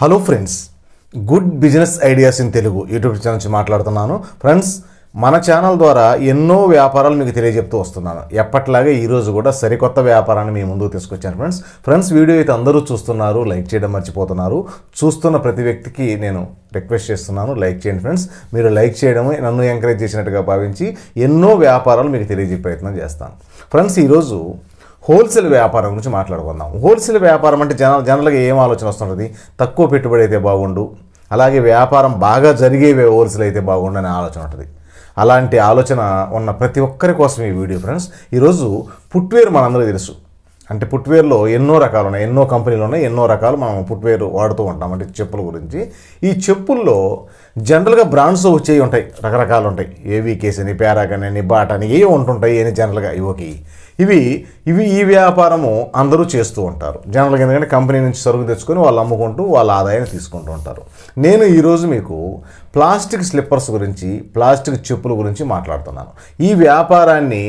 hello friends good business ideas in Telugu YouTube channel నుంచి మాట్లాడుతున్నాను friends మన ఛానల్ ద్వారా ఎన్నో వ్యాపారాలు మీకు తెలియజెప్తూ వస్తున్నాను ఎప్పట్లాగే ఈరోజు కూడా సరికొత్త వ్యాపారాన్ని మీ ముందుకు తీసుకొచ్చాను ఫ్రెండ్స్ ఫ్రెండ్స్ వీడియో అయితే అందరూ చూస్తున్నారు లైక్ చేయడం మర్చిపోతున్నారు చూస్తున్న ప్రతి వ్యక్తికి నేను రిక్వెస్ట్ చేస్తున్నాను లైక్ చేయండి ఫ్రెండ్స్ మీరు లైక్ చేయడమే నన్ను ఎంకరేజ్ చేసినట్టుగా భావించి ఎన్నో వ్యాపారాలు మీకు తెలియజే ప్రయత్నం చేస్తాను ఫ్రెండ్స్ ఈరోజు హోల్సేల్ వ్యాపారం గురించి మాట్లాడుకుందాం హోల్సేల్ వ్యాపారం అంటే జన జనరల్గా ఏం ఆలోచన వస్తుంటుంది తక్కువ పెట్టుబడి అయితే బాగుండు అలాగే వ్యాపారం బాగా జరిగేవి హోల్సేల్ అయితే బాగుండు అనే ఆలోచన ఉంటుంది అలాంటి ఆలోచన ఉన్న ప్రతి ఒక్కరి కోసం ఈ వీడియో ఫ్రెండ్స్ ఈరోజు పుట్వేర్ మనందరూ తెలుసు అంటే పుట్వేర్లో ఎన్నో రకాలు ఉన్నాయి ఎన్నో కంపెనీలు ఉన్నాయి ఎన్నో రకాలు మనం పుట్వేర్ వాడుతూ ఉంటాం అంటే చెప్పుల గురించి ఈ చెప్పుల్లో జనరల్గా బ్రాండ్స్ వచ్చేవి ఉంటాయి రకరకాలు ఉంటాయి ఏవికేస్ అని ప్యారాగన్ అని బాట అని ఏవి ఉంటుంటాయి అని జనరల్గా ఇవకి ఇవి ఇవి ఈ వ్యాపారము అందరూ చేస్తూ ఉంటారు జనరల్గా ఎందుకంటే కంపెనీ నుంచి సరుకు తెచ్చుకొని వాళ్ళు అమ్ముకుంటూ వాళ్ళ ఆదాయాన్ని తీసుకుంటూ ఉంటారు నేను ఈరోజు మీకు ప్లాస్టిక్ స్లిప్పర్స్ గురించి ప్లాస్టిక్ చెప్పుల గురించి మాట్లాడుతున్నాను ఈ వ్యాపారాన్ని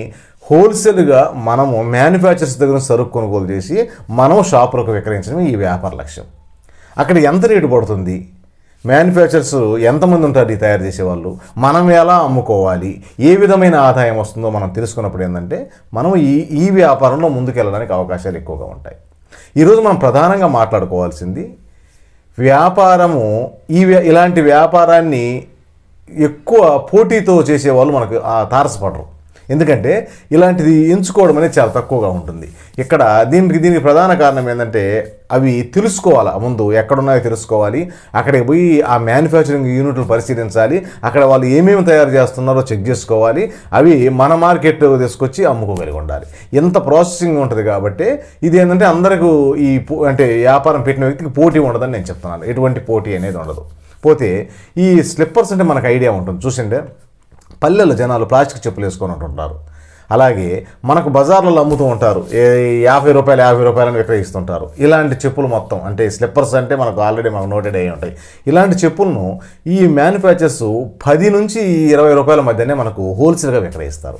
హోల్సేల్గా మనము మ్యానుఫ్యాక్చర్స్ దగ్గర సరుకు కొనుగోలు చేసి మనం షాపులకు విక్రయించడం ఈ వ్యాపార లక్ష్యం అక్కడ ఎంత రేటు పడుతుంది మ్యానుఫ్యాక్చర్స్ ఎంతమంది ఉంటారు ఈ తయారు చేసేవాళ్ళు మనం ఎలా అమ్ముకోవాలి ఏ విధమైన ఆదాయం వస్తుందో మనం తెలుసుకున్నప్పుడు ఏంటంటే మనం ఈ ఈ వ్యాపారంలో ముందుకెళ్ళడానికి అవకాశాలు ఎక్కువగా ఉంటాయి ఈరోజు మనం ప్రధానంగా మాట్లాడుకోవాల్సింది వ్యాపారము ఈ ఇలాంటి వ్యాపారాన్ని ఎక్కువ పోటీతో చేసేవాళ్ళు మనకు తారసపడరు ఎందుకంటే ఇలాంటిది ఎంచుకోవడం అనేది చాలా తక్కువగా ఉంటుంది ఇక్కడ దీనికి దీనికి ప్రధాన కారణం ఏంటంటే అవి తెలుసుకోవాలి ముందు ఎక్కడున్నాయో తెలుసుకోవాలి అక్కడికి పోయి ఆ మ్యానుఫ్యాక్చరింగ్ యూనిట్లు పరిశీలించాలి అక్కడ వాళ్ళు ఏమేమి తయారు చేస్తున్నారో చెక్ చేసుకోవాలి అవి మన మార్కెట్లో తీసుకొచ్చి అమ్ముకోగలిగి ఉండాలి ఎంత ప్రాసెసింగ్ ఉంటుంది కాబట్టి ఇది ఏంటంటే అందరికీ ఈ అంటే వ్యాపారం పెట్టిన వ్యక్తికి పోటీ ఉండదని నేను చెప్తున్నాను ఎటువంటి పోటీ అనేది ఉండదు పోతే ఈ స్లిప్పర్స్ అంటే మనకు ఐడియా ఉంటుంది చూసిండే పల్లెల్లో జనాలు ప్లాస్టిక్ చెప్పులు వేసుకొని ఉంటుంటారు అలాగే మనకు బజార్లలో అమ్ముతూ ఉంటారు యాభై రూపాయలు యాభై రూపాయలని విక్రయిస్తుంటారు ఇలాంటి చెప్పులు మొత్తం అంటే స్లిప్పర్స్ అంటే మనకు ఆల్రెడీ మనకు నోటెడ్ అయ్యి ఉంటాయి ఇలాంటి చెప్పులను ఈ మ్యానుఫ్యాక్చర్స్ పది నుంచి ఇరవై రూపాయల మధ్యనే మనకు హోల్సేల్గా విక్రయిస్తారు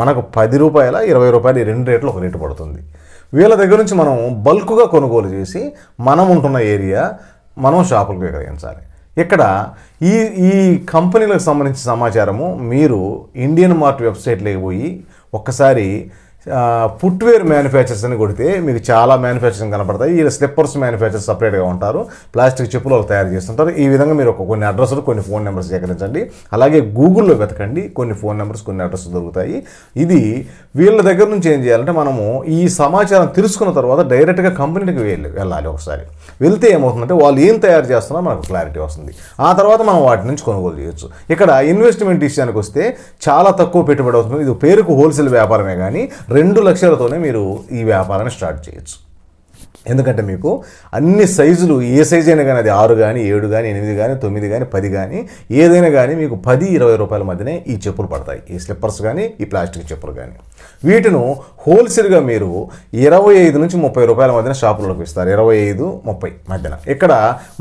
మనకు పది రూపాయల ఇరవై రూపాయలు ఈ రెండు రేట్లు ఒక రేటు పడుతుంది వీళ్ళ దగ్గర నుంచి మనం బల్క్గా కొనుగోలు చేసి మనం ఉంటున్న ఏరియా మనం షాపులకు విక్రయించాలి ఇక్కడ ఈ ఈ కంపెనీలకు సంబంధించిన సమాచారము మీరు ఇండియన్ మార్ట్ వెబ్సైట్లోకి పోయి ఒక్కసారి ఫుట్వేర్ మ్యానుఫ్యాక్చర్స్ అని కొడితే మీకు చాలా మ్యానుఫ్యాక్చరింగ్ కనపడతాయి ఈ స్లిప్పర్స్ మ్యానుఫ్యాక్చర్ సపరేట్గా ఉంటారు ప్లాస్టిక్ చెప్పులు వాళ్ళు తయారు చేస్తుంటారు ఈ విధంగా మీరు కొన్ని అడ్రస్లు కొన్ని ఫోన్ నెంబర్స్ సేకరించండి అలాగే గూగుల్లో వెతకండి కొన్ని ఫోన్ నెంబర్స్ కొన్ని అడ్రస్లు దొరుకుతాయి ఇది వీళ్ళ దగ్గర నుంచి ఏం చేయాలంటే మనము ఈ సమాచారం తెలుసుకున్న తర్వాత డైరెక్ట్గా కంపెనీకి వెళ్ళి వెళ్ళాలి ఒకసారి వెళ్తే ఏమవుతుందంటే వాళ్ళు ఏం తయారు చేస్తున్నారో మనకు క్లారిటీ వస్తుంది ఆ తర్వాత మనం వాటి నుంచి కొనుగోలు చేయొచ్చు ఇక్కడ ఇన్వెస్ట్మెంట్ విషయానికి వస్తే చాలా తక్కువ పెట్టుబడి అవుతుంది ఇది పేరుకు హోల్సేల్ వ్యాపారమే కానీ రెండు లక్షలతోనే మీరు ఈ వ్యాపారాన్ని స్టార్ట్ చేయొచ్చు ఎందుకంటే మీకు అన్ని సైజులు ఏ సైజు అయినా కానీ అది ఆరు కానీ ఏడు కానీ ఎనిమిది కానీ తొమ్మిది కానీ పది కానీ ఏదైనా కానీ మీకు పది ఇరవై రూపాయల మధ్యనే ఈ చెప్పులు పడతాయి ఈ స్లిప్పర్స్ కానీ ఈ ప్లాస్టిక్ చెప్పులు కానీ వీటిను హోల్సేల్గా మీరు ఇరవై ఐదు నుంచి ముప్పై రూపాయల మధ్యన షాపులకు ఇస్తారు ఇరవై ఐదు ముప్పై మధ్యన ఇక్కడ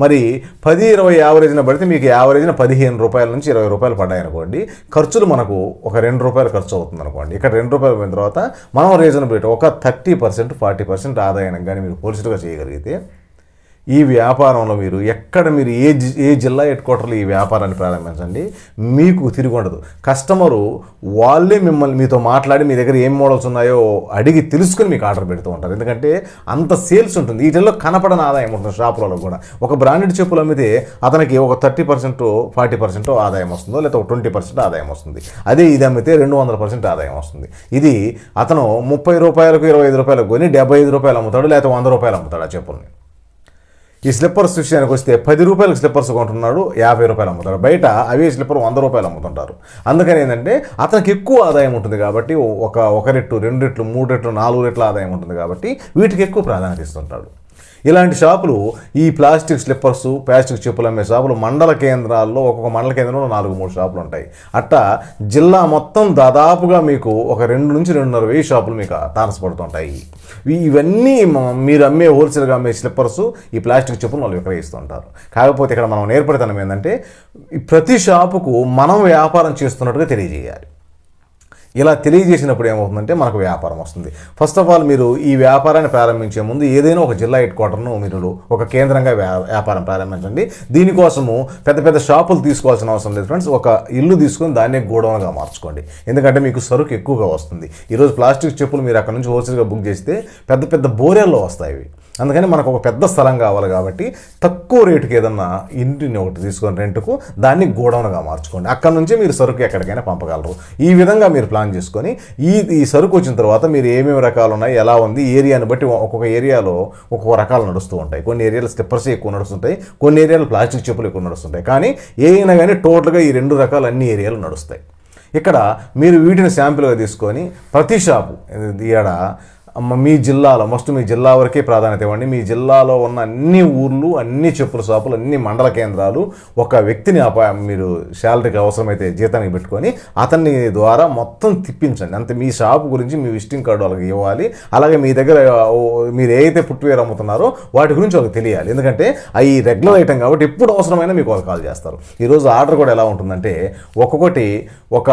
మరి పది ఇరవై యావరేజ్న పడితే మీకు యావరేజ్న పదిహేను రూపాయల నుంచి ఇరవై రూపాయలు పడ్డాయి అనుకోండి ఖర్చులు మనకు ఒక రెండు రూపాయలు ఖర్చు అవుతుంది అనుకోండి ఇక్కడ రెండు రూపాయలు పోయిన తర్వాత మనం రీజనబుల్ ఒక థర్టీ పర్సెంట్ ఫార్టీ పర్సెంట్ ఆదాయానికి కానీ మీరు Situ kasih kan sih ya ఈ వ్యాపారంలో మీరు ఎక్కడ మీరు ఏ ఏ జిల్లా హెడ్ క్వార్టర్లో ఈ వ్యాపారాన్ని ప్రారంభించండి మీకు తిరిగి ఉండదు కస్టమరు వాళ్ళే మిమ్మల్ని మీతో మాట్లాడి మీ దగ్గర ఏం మోడల్స్ ఉన్నాయో అడిగి తెలుసుకుని మీకు ఆర్డర్ పెడుతూ ఉంటారు ఎందుకంటే అంత సేల్స్ ఉంటుంది వీటిల్లో కనపడని ఆదాయం ఉంటుంది షాపులలో కూడా ఒక బ్రాండెడ్ చెప్పులు అమ్మితే అతనికి ఒక థర్టీ పర్సెంట్ ఫార్టీ పర్సెంట్ ఆదాయం వస్తుందో లేదా ఒక ట్వంటీ పర్సెంట్ ఆదాయం వస్తుంది అదే ఇది అమ్మితే రెండు వందల పర్సెంట్ ఆదాయం వస్తుంది ఇది అతను ముప్పై రూపాయలకు ఇరవై ఐదు రూపాయలకు కొని డెబ్బై ఐదు రూపాయలు అమ్ముతాడు లేకపోతే వంద రూపాయలు అమ్ముతాడు ఆ చెప్పుల్ని ఈ స్లిప్పర్స్ విషయానికి వస్తే పది రూపాయలకు స్లిప్పర్స్ కొంటున్నాడు యాభై రూపాయలు అమ్ముతాడు బయట అవే స్లిప్పర్ వంద రూపాయలు అమ్ముతుంటారు అందుకని ఏంటంటే అతనికి ఎక్కువ ఆదాయం ఉంటుంది కాబట్టి ఒక ఒక రెట్లు రెండు రెట్లు మూడు రెట్లు నాలుగు రెట్ల ఆదాయం ఉంటుంది కాబట్టి వీటికి ఎక్కువ ప్రాధాన్యత ఇస్తుంటాడు ఇలాంటి షాపులు ఈ ప్లాస్టిక్ స్లిప్పర్స్ ప్లాస్టిక్ చెప్పులు అమ్మే షాపులు మండల కేంద్రాల్లో ఒక్కొక్క మండల కేంద్రంలో నాలుగు మూడు షాపులు ఉంటాయి అట్టా జిల్లా మొత్తం దాదాపుగా మీకు ఒక రెండు నుంచి రెండున్నర వెయ్యి షాపులు మీకు తారసపడుతుంటాయి ఇవన్నీ మీరు అమ్మే హోల్సేల్గా అమ్మే స్లిప్పర్స్ ఈ ప్లాస్టిక్ చెప్పులు వాళ్ళు విక్రయిస్తుంటారు కాకపోతే ఇక్కడ మనం నేర్పడతాం ఏంటంటే ప్రతి షాపుకు మనం వ్యాపారం చేస్తున్నట్టుగా తెలియజేయాలి ఇలా తెలియజేసినప్పుడు ఏమవుతుందంటే మనకు వ్యాపారం వస్తుంది ఫస్ట్ ఆఫ్ ఆల్ మీరు ఈ వ్యాపారాన్ని ప్రారంభించే ముందు ఏదైనా ఒక జిల్లా హెడ్ క్వార్టర్ను మీరు ఒక కేంద్రంగా వ్యాపారం ప్రారంభించండి దీనికోసము పెద్ద పెద్ద షాపులు తీసుకోవాల్సిన అవసరం లేదు ఫ్రెండ్స్ ఒక ఇల్లు తీసుకుని దాన్నే గోడౌన్గా మార్చుకోండి ఎందుకంటే మీకు సరుకు ఎక్కువగా వస్తుంది ఈరోజు ప్లాస్టిక్ చెప్పులు మీరు అక్కడ నుంచి హోల్సేల్గా బుక్ చేస్తే పెద్ద పెద్ద బోరేల్లో వస్తాయి అందుకని మనకు ఒక పెద్ద స్థలం కావాలి కాబట్టి తక్కువ రేటుకి ఏదన్నా ఇంటిని ఒకటి తీసుకొని రెంట్కు దాన్ని గోడౌన్గా మార్చుకోండి అక్కడ నుంచి మీరు సరుకు ఎక్కడికైనా పంపగలరు ఈ విధంగా మీరు ప్లాన్ చేసుకొని ఈ ఈ సరుకు వచ్చిన తర్వాత మీరు ఏమేమి రకాలు ఉన్నాయి ఎలా ఉంది ఏరియాని బట్టి ఒక్కొక్క ఏరియాలో ఒక్కొక్క రకాలు నడుస్తూ ఉంటాయి కొన్ని ఏరియాలు స్టెప్పర్స్ ఎక్కువ నడుస్తుంటాయి కొన్ని ఏరియాలు ప్లాస్టిక్ చెప్పులు ఎక్కువ నడుస్తుంటాయి కానీ ఏ అయినా కానీ టోటల్గా ఈ రెండు రకాలు అన్ని ఏరియాలు నడుస్తాయి ఇక్కడ మీరు వీటిని శాంపిల్గా తీసుకొని ప్రతి షాపు ఈడ మీ జిల్లాలో మస్ట్ మీ జిల్లా వరకే ప్రాధాన్యత ఇవ్వండి మీ జిల్లాలో ఉన్న అన్ని ఊర్లు అన్ని చెప్పుల షాపులు అన్ని మండల కేంద్రాలు ఒక వ్యక్తిని మీరు శాలరీకి అవసరమైతే జీతానికి పెట్టుకొని అతన్ని ద్వారా మొత్తం తిప్పించండి అంతే మీ షాప్ గురించి మీ విజిటింగ్ కార్డు వాళ్ళకి ఇవ్వాలి అలాగే మీ దగ్గర మీరు ఏదైతే ఫుట్వేర్ అమ్ముతున్నారో వాటి గురించి వాళ్ళకి తెలియాలి ఎందుకంటే అవి రెగ్యులర్ ఐటమ్ కాబట్టి ఎప్పుడు అవసరమైనా మీకు వాళ్ళు కాల్ చేస్తారు ఈరోజు ఆర్డర్ కూడా ఎలా ఉంటుందంటే ఒక్కొక్కటి ఒక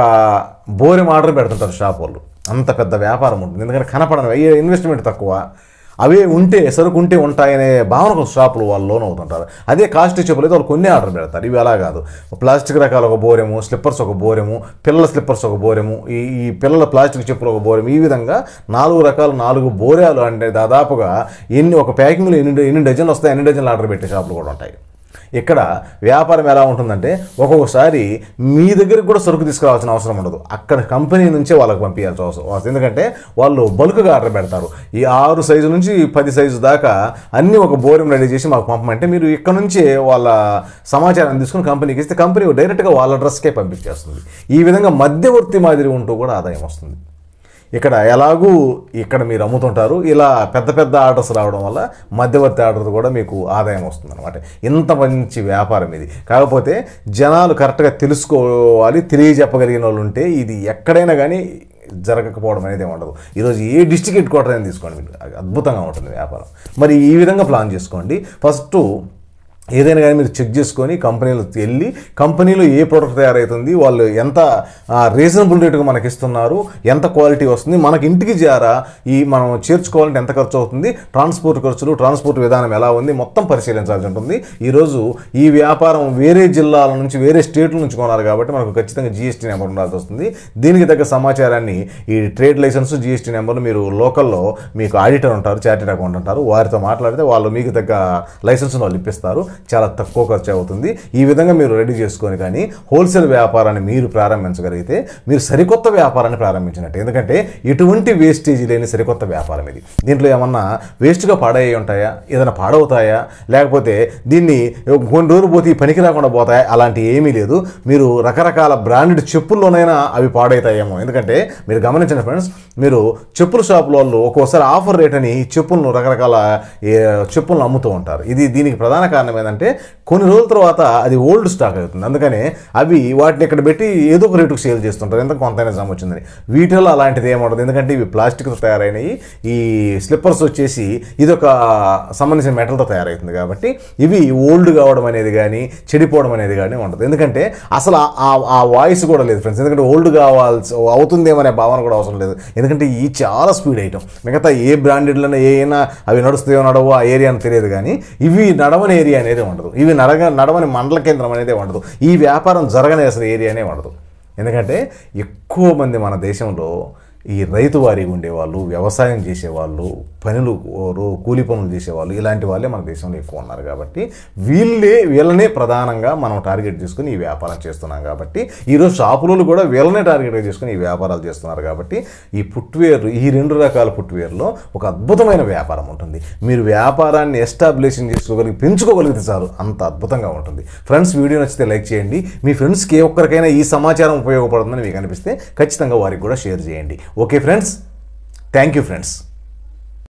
బోరిం ఆర్డర్ పెడుతుంటారు షాప్ వాళ్ళు అంత పెద్ద వ్యాపారం ఉంటుంది ఎందుకంటే కనపడని అయ్యే ఇన్వెస్ట్మెంట్ తక్కువ అవే ఉంటే సరుకు ఉంటే ఉంటాయనే భావనకు షాపులు వాళ్ళు లోన్ అవుతుంటారు అదే కాస్ట్ చెప్పలేదు వాళ్ళు కొన్ని ఆర్డర్ పెడతారు ఇవి అలా కాదు ప్లాస్టిక్ రకాల ఒక బోరెము స్లిప్పర్స్ ఒక బోరెము పిల్లల స్లిప్పర్స్ ఒక బోరెము ఈ ఈ పిల్లల ప్లాస్టిక్ చెప్పులు ఒక బోరెము ఈ విధంగా నాలుగు రకాలు నాలుగు బోరాలు అంటే దాదాపుగా ఎన్ని ఒక ప్యాకింగ్లో ఎన్ని ఎన్ని డజన్లు వస్తాయి ఎన్ని డజన్లు ఆర్డర్ పెట్టే షాపులు కూడా ఉంటాయి ఇక్కడ వ్యాపారం ఎలా ఉంటుందంటే ఒక్కొక్కసారి మీ దగ్గరికి కూడా సరుకు తీసుకురావాల్సిన అవసరం ఉండదు అక్కడ కంపెనీ నుంచే వాళ్ళకి పంపించాల్సిన అవసరం ఎందుకంటే వాళ్ళు బల్క్గా ఆర్డర్ పెడతారు ఈ ఆరు సైజు నుంచి పది సైజు దాకా అన్నీ ఒక బోరం రెడీ చేసి మాకు పంపమంటే మీరు ఇక్కడ నుంచే వాళ్ళ సమాచారం తీసుకుని కంపెనీకి ఇస్తే కంపెనీ డైరెక్ట్గా వాళ్ళ డ్రెస్కే పంపించేస్తుంది ఈ విధంగా మధ్యవర్తి మాదిరి ఉంటూ కూడా ఆదాయం వస్తుంది ఇక్కడ ఎలాగూ ఇక్కడ మీరు అమ్ముతుంటారు ఇలా పెద్ద పెద్ద ఆర్డర్స్ రావడం వల్ల మధ్యవర్తి ఆర్డర్ కూడా మీకు ఆదాయం వస్తుంది అనమాట ఇంత మంచి వ్యాపారం ఇది కాకపోతే జనాలు కరెక్ట్గా తెలుసుకోవాలి తెలియజెప్పగలిగిన వాళ్ళు ఉంటే ఇది ఎక్కడైనా కానీ జరగకపోవడం అనేది ఉండదు ఈరోజు ఏ డిస్టిక్ హెడ్ క్వార్టర్ అయినా తీసుకోండి అద్భుతంగా ఉంటుంది వ్యాపారం మరి ఈ విధంగా ప్లాన్ చేసుకోండి ఫస్ట్ ఏదైనా కానీ మీరు చెక్ చేసుకొని కంపెనీలో వెళ్ళి కంపెనీలో ఏ ప్రోడక్ట్ తయారవుతుంది వాళ్ళు ఎంత రీజనబుల్ రేటుగా మనకి ఇస్తున్నారు ఎంత క్వాలిటీ వస్తుంది మనకి ఇంటికి చేరా ఈ మనం చేర్చుకోవాలంటే ఎంత ఖర్చు అవుతుంది ట్రాన్స్పోర్ట్ ఖర్చులు ట్రాన్స్పోర్ట్ విధానం ఎలా ఉంది మొత్తం పరిశీలించాల్సి ఉంటుంది ఈరోజు ఈ వ్యాపారం వేరే జిల్లాల నుంచి వేరే స్టేట్ల నుంచి కొనాలి కాబట్టి మనకు ఖచ్చితంగా జీఎస్టీ నెంబర్ ఉండాల్సి వస్తుంది దీనికి తగ్గ సమాచారాన్ని ఈ ట్రేడ్ లైసెన్స్ జీఎస్టీ నెంబర్ మీరు లోకల్లో మీకు ఆడిటర్ ఉంటారు చార్టెడ్ అకౌంట్ ఉంటారు వారితో మాట్లాడితే వాళ్ళు మీకు తగ్గ లైసెన్స్ వాళ్ళు ఇప్పిస్తారు చాలా తక్కువ ఖర్చు అవుతుంది ఈ విధంగా మీరు రెడీ చేసుకొని కానీ హోల్సేల్ వ్యాపారాన్ని మీరు ప్రారంభించగలిగితే మీరు సరికొత్త వ్యాపారాన్ని ప్రారంభించినట్టు ఎందుకంటే ఎటువంటి వేస్టేజ్ లేని సరికొత్త వ్యాపారం ఇది దీంట్లో ఏమన్నా వేస్ట్గా పాడయ్యి ఉంటాయా ఏదైనా పాడవుతాయా లేకపోతే దీన్ని కొన్ని రోజులు పోతే పనికి రాకుండా పోతాయా అలాంటి ఏమీ లేదు మీరు రకరకాల బ్రాండెడ్ చెప్పుల్లోనైనా అవి పాడవుతాయేమో ఎందుకంటే మీరు గమనించిన ఫ్రెండ్స్ మీరు చెప్పుల షాపుల వాళ్ళు ఒక్కోసారి ఆఫర్ రేట్ అని చెప్పులను రకరకాల చెప్పులను అమ్ముతూ ఉంటారు ఇది దీనికి ప్రధాన కారణం ఏమైందంటే కొన్ని రోజుల తర్వాత అది ఓల్డ్ స్టాక్ అవుతుంది అందుకనే అవి వాటిని ఇక్కడ పెట్టి ఏదో ఒక రేటుకు సేల్ చేస్తుంటారు ఎంత కొంతైనా జమ వచ్చిందని వీటిలో అలాంటిది ఏముండదు ఎందుకంటే ఇవి ప్లాస్టిక్తో తయారైనవి ఈ స్లిప్పర్స్ వచ్చేసి ఇదొక సంబంధించిన మెటల్తో తయారవుతుంది కాబట్టి ఇవి ఓల్డ్ కావడం అనేది కానీ చెడిపోవడం అనేది కానీ ఉండదు ఎందుకంటే అసలు ఆ వాయిస్ కూడా లేదు ఫ్రెండ్స్ ఎందుకంటే ఓల్డ్ కావాల్సి అవుతుందేమనే భావన కూడా అవసరం లేదు ఎందుకంటే ఈ చాలా స్పీడ్ ఐటమ్ మిగతా ఏ ఏ అయినా అవి నడుస్తాయో నడవో ఆ ఏరియా అని తెలియదు కానీ ఇవి నడవని ఏరియా అనేది అనేది ఉండదు ఇవి నడగ నడవని మండల కేంద్రం అనేది ఉండదు ఈ వ్యాపారం జరగని అసలు ఏరియానే ఉండదు ఎందుకంటే ఎక్కువ మంది మన దేశంలో ఈ రైతు వారి ఉండేవాళ్ళు వ్యవసాయం చేసేవాళ్ళు పనులు కూలి పనులు చేసేవాళ్ళు ఇలాంటి వాళ్ళే మన దేశంలో ఎక్కువ ఉన్నారు కాబట్టి వీళ్ళే వీళ్ళనే ప్రధానంగా మనం టార్గెట్ చేసుకుని ఈ వ్యాపారం చేస్తున్నాం కాబట్టి ఈరోజు షాపులలో కూడా వీళ్ళనే టార్గెట్ చేసుకుని ఈ వ్యాపారాలు చేస్తున్నారు కాబట్టి ఈ ఫుట్వేర్ ఈ రెండు రకాల ఫుట్వేర్లో ఒక అద్భుతమైన వ్యాపారం ఉంటుంది మీరు వ్యాపారాన్ని ఎస్టాబ్లిషింగ్ చేసుకోగలిగి పెంచుకోగలిగితే చాలు అంత అద్భుతంగా ఉంటుంది ఫ్రెండ్స్ వీడియో నచ్చితే లైక్ చేయండి మీ ఫ్రెండ్స్కి ఏ ఒక్కరికైనా ఈ సమాచారం ఉపయోగపడుతుందని మీకు అనిపిస్తే ఖచ్చితంగా వారికి కూడా షేర్ చేయండి okay friends thank you friends